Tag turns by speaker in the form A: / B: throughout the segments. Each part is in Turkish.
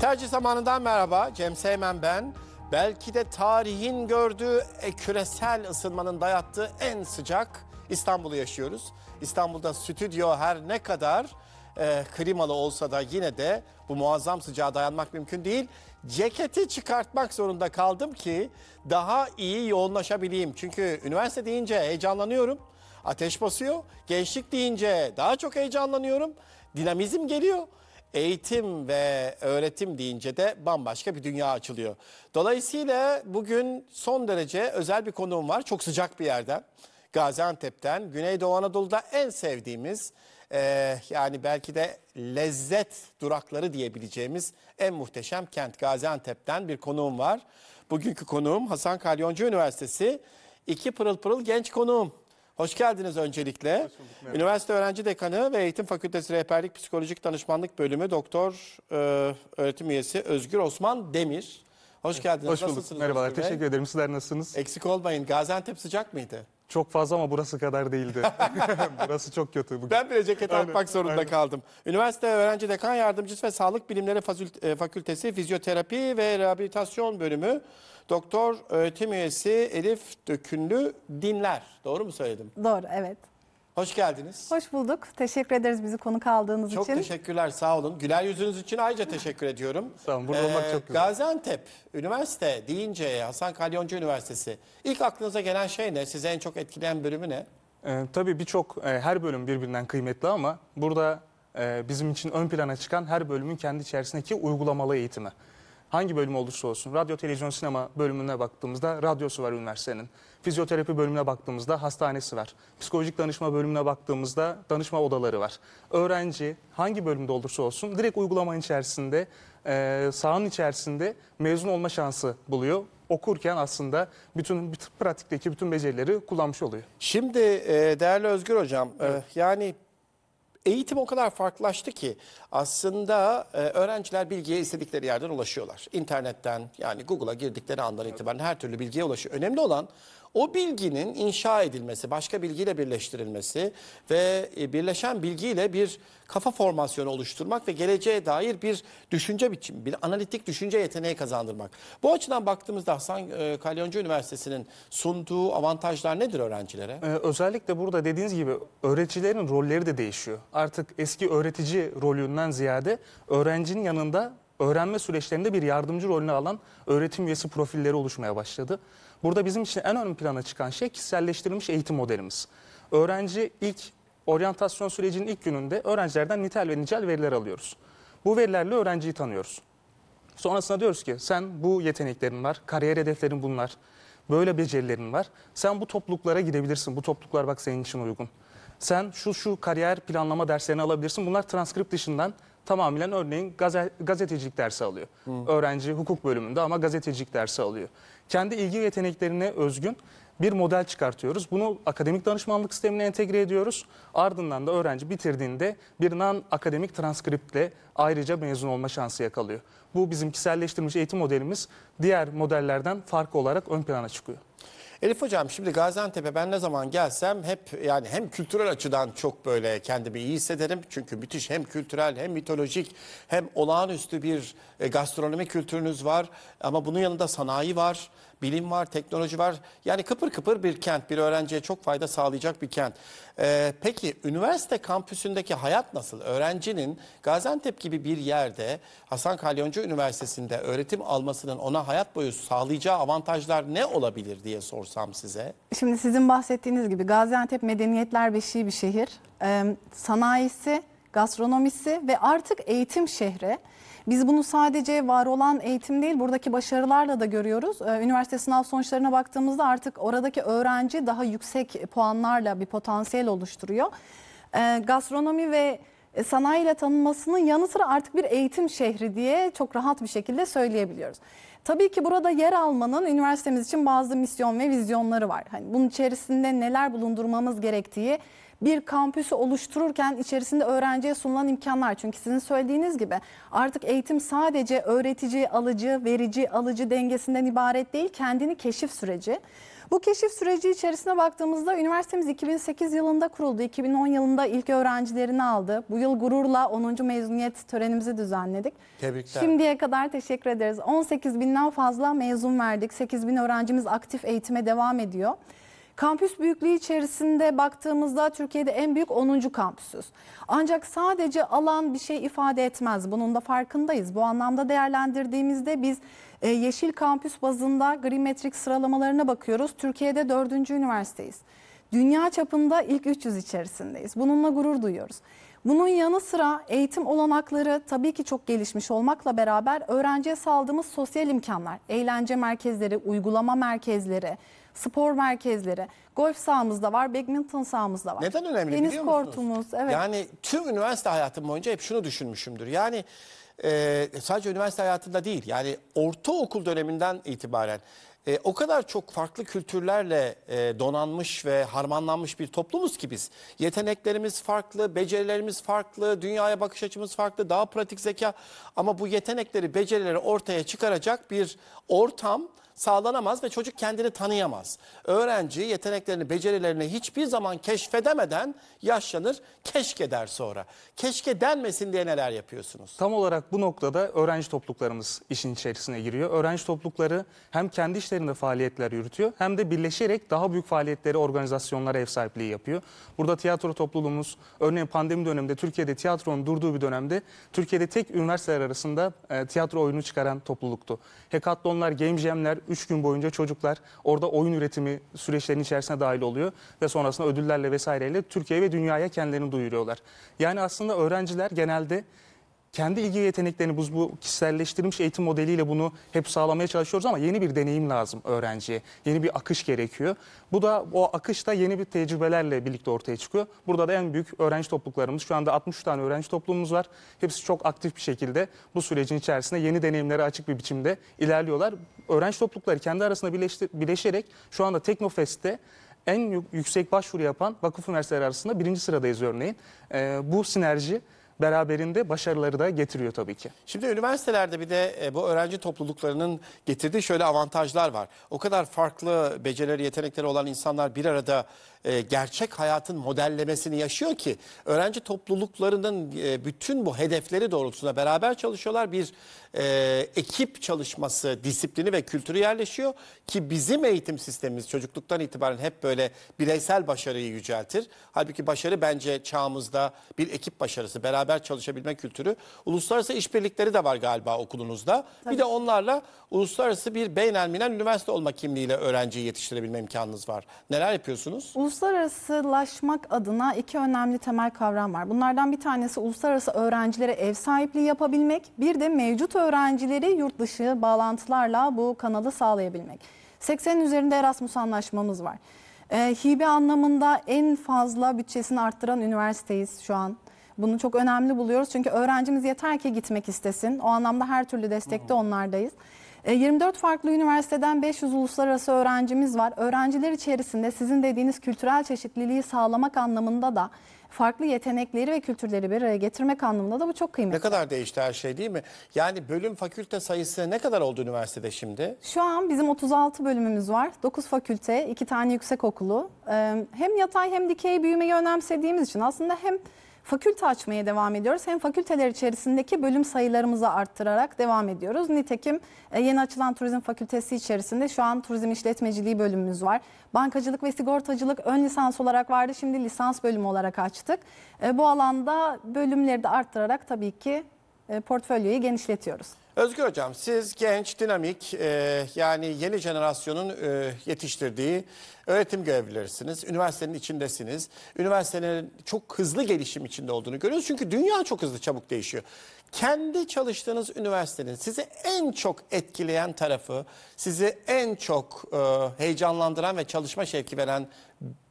A: Tercih zamanından merhaba. Cem Seymen ben. Belki de tarihin gördüğü e, küresel ısınmanın dayattığı en sıcak İstanbul'u yaşıyoruz. İstanbul'da stüdyo her ne kadar e, klimalı olsa da yine de bu muazzam sıcağa dayanmak mümkün değil. Ceketi çıkartmak zorunda kaldım ki daha iyi yoğunlaşabileyim. Çünkü üniversite deyince heyecanlanıyorum. Ateş basıyor. Gençlik deyince daha çok heyecanlanıyorum. Dinamizm geliyor eğitim ve öğretim deyince de bambaşka bir dünya açılıyor. Dolayısıyla bugün son derece özel bir konuğum var. Çok sıcak bir yerden. Gaziantep'ten, Güneydoğu Anadolu'da en sevdiğimiz e, yani belki de lezzet durakları diyebileceğimiz en muhteşem kent Gaziantep'ten bir konuğum var. Bugünkü konuğum Hasan Kalyoncu Üniversitesi. İki pırıl pırıl genç konuğum. Hoş geldiniz öncelikle. Hoş bulduk, Üniversite Öğrenci Dekanı ve Eğitim Fakültesi Rehberlik Psikolojik Danışmanlık Bölümü Doktor e, Öğretim Üyesi Özgür Osman Demir. Hoş geldiniz. Hoş bulduk. Nasılsınız Merhabalar. Teşekkür
B: ederim. Sizler nasılsınız?
A: Eksik olmayın. Gaziantep sıcak mıydı?
B: Çok fazla ama burası kadar değildi.
A: burası
B: çok kötü. Bugün. Ben
A: bile ceket atmak zorunda aynen. kaldım. Üniversite öğrenci dekan yardımcısı ve Sağlık Bilimleri e, Fakültesi Fizyoterapi ve Rehabilitasyon Bölümü Doktor öğretim üyesi Elif Dökünlü Dinler. Doğru mu söyledim? Doğru, evet. Hoş geldiniz.
C: Hoş bulduk. Teşekkür ederiz bizi konuk aldığınız Çok için. Çok
A: teşekkürler sağ olun. Güler yüzünüz için ayrıca teşekkür ediyorum. Sağ olun. Burada ee, olmak çok güzel. Gaziantep Üniversite deyince Hasan Kalyoncu Üniversitesi. ilk aklınıza gelen şey ne? Sizi en çok etkileyen bölümü ne? Ee, tabii birçok e, her
B: bölüm birbirinden kıymetli ama burada e, bizim için ön plana çıkan her bölümün kendi içerisindeki uygulamalı eğitimi hangi bölüm olursa olsun radyo, televizyon, sinema bölümüne baktığımızda radyosu var üniversitenin. Fizyoterapi bölümüne baktığımızda hastanesi var. Psikolojik danışma bölümüne baktığımızda danışma odaları var. Öğrenci hangi bölümde olursa olsun direkt uygulamanın içerisinde, e, sahanın içerisinde mezun olma şansı buluyor okurken aslında
A: bütün pratikteki bütün becerileri kullanmış oluyor. Şimdi e, değerli Özgür Hocam, e, yani eğitim o kadar farklılaştı ki aslında e, öğrenciler bilgiye istedikleri yerden ulaşıyorlar. İnternetten yani Google'a girdikleri andan itibaren her türlü bilgiye ulaşıyor. Önemli olan o bilginin inşa edilmesi, başka bilgiyle birleştirilmesi ve e, birleşen bilgiyle bir kafa formasyonu oluşturmak ve geleceğe dair bir düşünce biçimi, bir analitik düşünce yeteneği kazandırmak. Bu açıdan baktığımızda Hasan e, Kalyoncu Üniversitesi'nin sunduğu avantajlar nedir öğrencilere? Ee, özellikle burada dediğiniz gibi öğreticilerin rolleri de değişiyor.
B: Artık eski öğretici rolünden ziyade öğrencinin yanında öğrenme süreçlerinde bir yardımcı rolünü alan öğretim üyesi profilleri oluşmaya başladı. Burada bizim için en ön plana çıkan şey kişiselleştirilmiş eğitim modelimiz. Öğrenci ilk oryantasyon sürecinin ilk gününde öğrencilerden nitel ve nicel veriler alıyoruz. Bu verilerle öğrenciyi tanıyoruz. Sonrasında diyoruz ki sen bu yeteneklerin var, kariyer hedeflerin bunlar, böyle becerilerin var. Sen bu topluluklara gidebilirsin. Bu topluluklar bak senin için uygun. Sen şu şu kariyer planlama derslerini alabilirsin. Bunlar transkript dışından tamamen örneğin gazetecilik dersi alıyor. Hı. Öğrenci hukuk bölümünde ama gazetecilik dersi alıyor kendi ilgi yeteneklerine özgün bir model çıkartıyoruz. Bunu akademik danışmanlık sistemine entegre ediyoruz. Ardından da öğrenci bitirdiğinde bir non akademik transkriptle ayrıca mezun olma şansı yakalıyor. Bu bizim kişiselleştirilmiş eğitim modelimiz diğer modellerden farklı olarak ön plana çıkıyor.
A: Elif Hocam şimdi Gaziantep'e ben ne zaman gelsem hep yani hem kültürel açıdan çok böyle kendimi iyi hissederim. Çünkü müthiş hem kültürel hem mitolojik hem olağanüstü bir e, gastronomi kültürünüz var. Ama bunun yanında sanayi var bilim var, teknoloji var. Yani kıpır kıpır bir kent, bir öğrenciye çok fayda sağlayacak bir kent. Ee, peki üniversite kampüsündeki hayat nasıl? Öğrencinin Gaziantep gibi bir yerde Hasan Kalyoncu Üniversitesi'nde öğretim almasının ona hayat boyu sağlayacağı avantajlar ne olabilir diye sorsam size.
C: Şimdi sizin bahsettiğiniz gibi Gaziantep medeniyetler beşiği bir şehir. Ee, sanayisi, gastronomisi ve artık eğitim şehri. Biz bunu sadece var olan eğitim değil buradaki başarılarla da görüyoruz. Ee, üniversite sınav sonuçlarına baktığımızda artık oradaki öğrenci daha yüksek puanlarla bir potansiyel oluşturuyor. Ee, gastronomi ve sanayiyle tanınmasının yanı sıra artık bir eğitim şehri diye çok rahat bir şekilde söyleyebiliyoruz. Tabii ki burada yer almanın üniversitemiz için bazı misyon ve vizyonları var. Hani bunun içerisinde neler bulundurmamız gerektiği bir kampüsü oluştururken içerisinde öğrenciye sunulan imkanlar. Çünkü sizin söylediğiniz gibi artık eğitim sadece öğretici, alıcı, verici, alıcı dengesinden ibaret değil, kendini keşif süreci. Bu keşif süreci içerisine baktığımızda üniversitemiz 2008 yılında kuruldu. 2010 yılında ilk öğrencilerini aldı. Bu yıl gururla 10. mezuniyet törenimizi düzenledik. Tebrikler. Şimdiye kadar teşekkür ederiz. 18 binden fazla mezun verdik. 8 bin öğrencimiz aktif eğitime devam ediyor. Kampüs büyüklüğü içerisinde baktığımızda Türkiye'de en büyük 10. kampüsüz. Ancak sadece alan bir şey ifade etmez. Bunun da farkındayız. Bu anlamda değerlendirdiğimizde biz e, Yeşil Kampüs bazında gri metrik sıralamalarına bakıyoruz. Türkiye'de 4. üniversiteyiz. Dünya çapında ilk 300 içerisindeyiz. Bununla gurur duyuyoruz. Bunun yanı sıra eğitim olanakları tabii ki çok gelişmiş olmakla beraber öğrenciye sağladığımız sosyal imkanlar, eğlence merkezleri, uygulama merkezleri, spor merkezleri, golf sahamız da var, badminton sahamız da var. Neden önemli Deniz biliyor musunuz? kortumuz, evet.
A: Yani tüm üniversite hayatım boyunca hep şunu düşünmüşümdür. Yani e, sadece üniversite hayatında değil yani ortaokul döneminden itibaren e, o kadar çok farklı kültürlerle e, donanmış ve harmanlanmış bir toplumuz ki biz. Yeteneklerimiz farklı, becerilerimiz farklı, dünyaya bakış açımız farklı, daha pratik zeka ama bu yetenekleri, becerileri ortaya çıkaracak bir ortam sağlanamaz ve çocuk kendini tanıyamaz. Öğrenci yeteneklerini, becerilerini hiçbir zaman keşfedemeden yaşlanır, keşke der sonra. Keşke denmesin diye neler yapıyorsunuz? Tam olarak bu noktada öğrenci
B: topluluklarımız işin içerisine giriyor. Öğrenci toplulukları hem kendi işlerinde faaliyetler yürütüyor hem de birleşerek daha büyük faaliyetleri organizasyonlara ev sahipliği yapıyor. Burada tiyatro topluluğumuz örneğin pandemi döneminde Türkiye'de tiyatronun durduğu bir dönemde Türkiye'de tek üniversiteler arasında e, tiyatro oyunu çıkaran topluluktu. Hekatlonlar, game jamler, 3 gün boyunca çocuklar orada oyun üretimi süreçlerinin içerisine dahil oluyor ve sonrasında ödüllerle vesaireyle Türkiye ve dünyaya kendilerini duyuruyorlar. Yani aslında öğrenciler genelde kendi ilgi yeteneklerini biz bu kişiselleştirilmiş eğitim modeliyle bunu hep sağlamaya çalışıyoruz ama yeni bir deneyim lazım öğrenciye. Yeni bir akış gerekiyor. Bu da o akış da yeni bir tecrübelerle birlikte ortaya çıkıyor. Burada da en büyük öğrenci topluluklarımız şu anda 60 tane öğrenci toplumumuz var. Hepsi çok aktif bir şekilde bu sürecin içerisinde yeni deneyimlere açık bir biçimde ilerliyorlar. Öğrenci toplulukları kendi arasında birleşti, birleşerek şu anda Teknofest'te en yüksek başvuru yapan vakıf üniversiteleri arasında birinci sıradayız örneğin. E, bu sinerji beraberinde başarıları da
A: getiriyor tabii ki. Şimdi üniversitelerde bir de e, bu öğrenci topluluklarının getirdiği şöyle avantajlar var. O kadar farklı becerileri, yetenekleri olan insanlar bir arada e, gerçek hayatın modellemesini yaşıyor ki öğrenci topluluklarının e, bütün bu hedefleri doğrultusunda beraber çalışıyorlar. Bir e, ekip çalışması disiplini ve kültürü yerleşiyor ki bizim eğitim sistemimiz çocukluktan itibaren hep böyle bireysel başarıyı yüceltir. Halbuki başarı bence çağımızda bir ekip başarısı, beraber çalışabilme kültürü. Uluslararası işbirlikleri de var galiba okulunuzda. Tabii. Bir de onlarla uluslararası bir beynelminen üniversite olma kimliğiyle öğrenciyi yetiştirebilme imkanınız var. Neler yapıyorsunuz?
C: Ulus uluslararasılaşmak adına iki önemli temel kavram var. Bunlardan bir tanesi uluslararası öğrencilere ev sahipliği yapabilmek, bir de mevcut öğrencileri yurt dışı bağlantılarla bu kanalı sağlayabilmek. 80'in üzerinde Erasmus anlaşmamız var. E, hibe anlamında en fazla bütçesini arttıran üniversiteyiz şu an. Bunu çok önemli buluyoruz çünkü öğrencimiz yeter ki gitmek istesin. O anlamda her türlü destekte hmm. onlardayız. 24 e, farklı üniversiteden 500 uluslararası öğrencimiz var. Öğrenciler içerisinde sizin dediğiniz kültürel çeşitliliği sağlamak anlamında da farklı yetenekleri ve kültürleri bir araya getirmek anlamında da bu çok kıymetli. Ne kadar
A: değişti her şey değil mi? Yani bölüm fakülte sayısı ne kadar oldu üniversitede şimdi?
C: Şu an bizim 36 bölümümüz var. 9 fakülte, 2 tane yüksek okulu. E, hem yatay hem dikey büyümeyi önemsediğimiz için aslında hem fakülte açmaya devam ediyoruz. Hem fakülteler içerisindeki bölüm sayılarımızı arttırarak devam ediyoruz. Nitekim e, yeni açılan turizm fakültesi içerisinde şu an turizm işletmeciliği bölümümüz var. Bankacılık ve sigortacılık ön lisans olarak vardı. Şimdi lisans bölümü olarak açtık. E, bu alanda bölümleri de arttırarak tabii ki e, portföyü genişletiyoruz.
A: Özgür Hocam siz genç, dinamik e, yani yeni jenerasyonun e, yetiştirdiği öğretim görevlilerisiniz. Üniversitenin içindesiniz. Üniversitenin çok hızlı gelişim içinde olduğunu görüyoruz. Çünkü dünya çok hızlı çabuk değişiyor. Kendi çalıştığınız üniversitenin sizi en çok etkileyen tarafı, sizi en çok e, heyecanlandıran ve çalışma şevki veren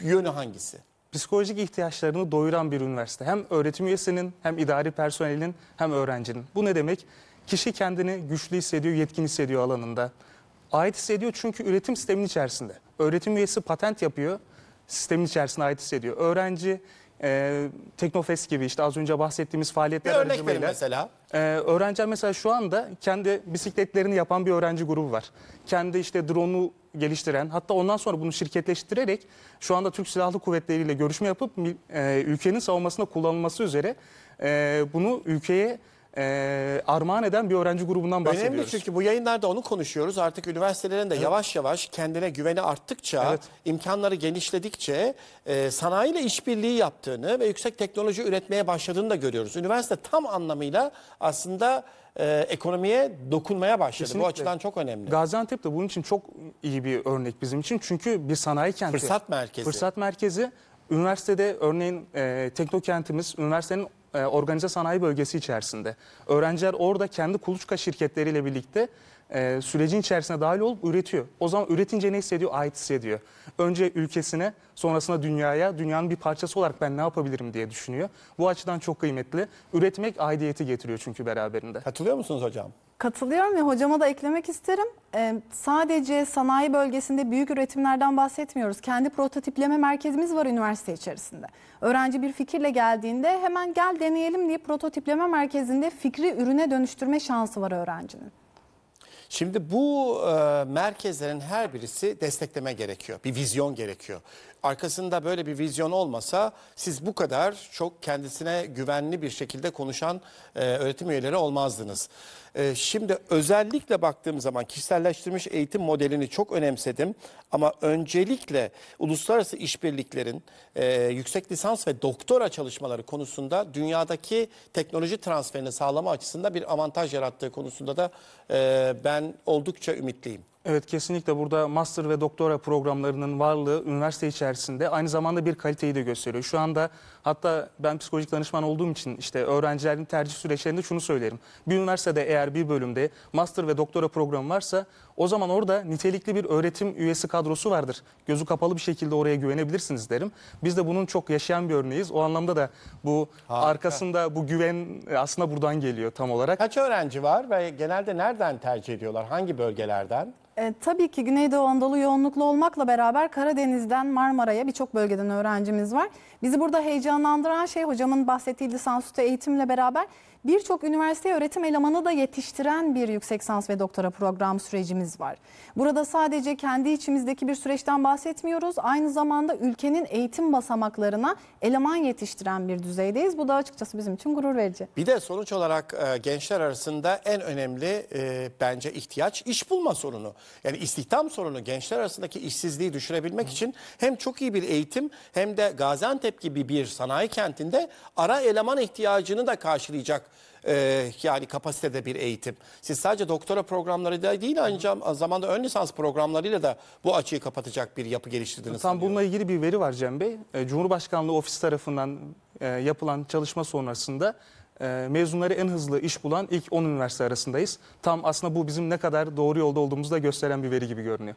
A: yönü hangisi?
B: psikolojik ihtiyaçlarını doyuran bir üniversite. Hem öğretim üyesinin, hem idari personelinin, hem öğrencinin. Bu ne demek? Kişi kendini güçlü hissediyor, yetkin hissediyor alanında. Ait hissediyor çünkü üretim sistemin içerisinde. Öğretim üyesi patent yapıyor, sistemin içerisinde ait hissediyor. Öğrenci e, Teknofest gibi işte az önce bahsettiğimiz faaliyetler bir örnek Verin mesela. E, öğrenciler mesela şu anda kendi bisikletlerini yapan bir öğrenci grubu var. Kendi işte drone'u geliştiren hatta ondan sonra bunu şirketleştirerek şu anda Türk Silahlı Kuvvetleri ile görüşme yapıp e, ülkenin savunmasında kullanılması üzere e, bunu ülkeye e, armağan eden bir öğrenci grubundan bahsediyoruz. Önemli çünkü
A: bu yayınlarda onu konuşuyoruz. Artık üniversitelerin de evet. yavaş yavaş kendine güveni arttıkça, evet. imkanları genişledikçe e, sanayiyle işbirliği yaptığını ve yüksek teknoloji üretmeye başladığını da görüyoruz. Üniversite tam anlamıyla aslında e, ekonomiye dokunmaya başladı. Kesinlikle. Bu açıdan çok önemli.
B: Gaziantep de bunun için çok iyi bir örnek bizim için. Çünkü bir sanayi kenti. Fırsat merkezi. Fırsat merkezi. Üniversitede örneğin e, teknokentimiz, üniversitenin e, organize sanayi bölgesi içerisinde. Öğrenciler orada kendi kuluçka şirketleriyle birlikte e, sürecin içerisine dahil olup üretiyor. O zaman üretince ne hissediyor? Ait hissediyor. Önce ülkesine, sonrasında dünyaya, dünyanın bir parçası olarak ben ne yapabilirim diye düşünüyor. Bu açıdan çok kıymetli. Üretmek aidiyeti getiriyor çünkü beraberinde. Katılıyor musunuz hocam?
C: Katılıyorum ve hocama da eklemek isterim. Ee, sadece sanayi bölgesinde büyük üretimlerden bahsetmiyoruz. Kendi prototipleme merkezimiz var üniversite içerisinde. Öğrenci bir fikirle geldiğinde hemen gel deneyelim diye prototipleme merkezinde fikri ürüne dönüştürme şansı var öğrencinin.
A: Şimdi bu e, merkezlerin her birisi destekleme gerekiyor. Bir vizyon gerekiyor arkasında böyle bir vizyon olmasa siz bu kadar çok kendisine güvenli bir şekilde konuşan e, öğretim üyeleri olmazdınız. E, şimdi özellikle baktığım zaman kişiselleştirilmiş eğitim modelini çok önemsedim ama öncelikle uluslararası işbirliklerin e, yüksek lisans ve doktora çalışmaları konusunda dünyadaki teknoloji transferini sağlama açısından bir avantaj yarattığı konusunda da e, ben oldukça ümitliyim.
B: Evet kesinlikle burada master ve doktora programlarının varlığı üniversite içerisinde aynı zamanda bir kaliteyi de gösteriyor. Şu anda Hatta ben psikolojik danışman olduğum için işte öğrencilerin tercih süreçlerinde şunu söylerim. Bir üniversitede eğer bir bölümde master ve doktora programı varsa o zaman orada nitelikli bir öğretim üyesi kadrosu vardır. Gözü kapalı bir şekilde oraya güvenebilirsiniz derim. Biz de bunun çok yaşayan bir örneğiyiz. O anlamda da
A: bu Harika. arkasında bu güven aslında buradan geliyor tam olarak. Kaç öğrenci var ve genelde nereden tercih ediyorlar? Hangi bölgelerden?
C: E, tabii ki Güneydoğu Anadolu yoğunluklu olmakla beraber Karadeniz'den Marmara'ya birçok bölgeden öğrencimiz var. Bizi burada heyecan heyecanlandıran şey hocamın bahsettiği lisansüstü eğitimle beraber birçok üniversite öğretim elemanı da yetiştiren bir yüksek sans ve doktora program sürecimiz var. Burada sadece kendi içimizdeki bir süreçten bahsetmiyoruz. Aynı zamanda ülkenin eğitim basamaklarına eleman yetiştiren bir düzeydeyiz. Bu da açıkçası bizim için gurur verici.
A: Bir de sonuç olarak e, gençler arasında en önemli e, bence ihtiyaç iş bulma sorunu. Yani istihdam sorunu gençler arasındaki işsizliği düşürebilmek için hem çok iyi bir eğitim hem de Gaziantep gibi bir sanayi kentinde ara eleman ihtiyacını da karşılayacak e, yani kapasitede bir eğitim. Siz sadece doktora programları da değil aynı zamanda ön lisans programlarıyla da bu açıyı kapatacak bir yapı geliştirdiniz. Tam
B: bununla ilgili bir veri var Cem Bey. Ee, Cumhurbaşkanlığı ofis tarafından e, yapılan çalışma sonrasında e, mezunları en hızlı iş bulan ilk 10 üniversite arasındayız. Tam aslında bu bizim ne kadar doğru yolda olduğumuzu da gösteren bir veri gibi görünüyor.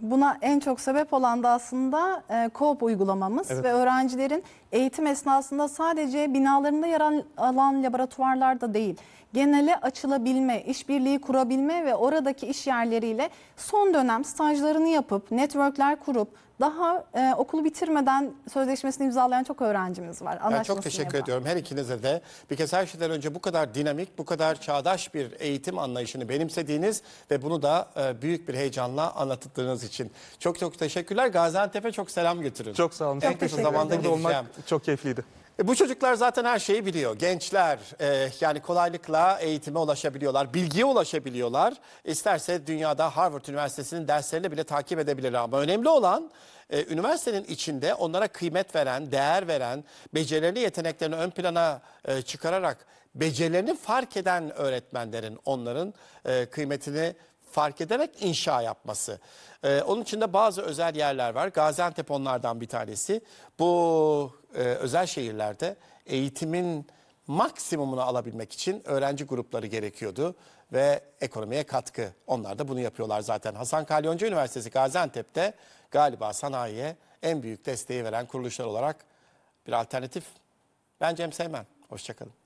C: Buna en çok sebep olan da aslında e, COOP uygulamamız evet. ve öğrencilerin eğitim esnasında sadece binalarında yer alan laboratuvarlarda değil, genele açılabilme, işbirliği kurabilme ve oradaki iş yerleriyle son dönem stajlarını yapıp, networkler kurup, daha e, okulu bitirmeden sözleşmesini imzalayan çok öğrencimiz var. Ben çok teşekkür yapan.
A: ediyorum her ikinize de. Bir kez her şeyden önce bu kadar dinamik, bu kadar çağdaş bir eğitim anlayışını benimsediğiniz ve bunu da e, büyük bir heyecanla anlattığınız için. Çok çok teşekkürler. Gaziantep'e çok selam götürün. Çok sağ olun. En çok kısa zamanda olmak çok keyifliydi. E, bu çocuklar zaten her şeyi biliyor. Gençler e, yani kolaylıkla eğitime ulaşabiliyorlar, bilgiye ulaşabiliyorlar. İsterse dünyada Harvard Üniversitesi'nin derslerini bile takip edebilirler. Ama önemli olan e, üniversitenin içinde onlara kıymet veren, değer veren, becerileri yeteneklerini ön plana e, çıkararak becerilerini fark eden öğretmenlerin onların e, kıymetini fark ederek inşa yapması. Ee, onun için de bazı özel yerler var. Gaziantep onlardan bir tanesi. Bu e, özel şehirlerde eğitimin maksimumunu alabilmek için öğrenci grupları gerekiyordu ve ekonomiye katkı. Onlar da bunu yapıyorlar zaten. Hasan Kalyoncu Üniversitesi Gaziantep'te galiba sanayiye en büyük desteği veren kuruluşlar olarak bir alternatif. Ben Cem Seymen. Hoşçakalın.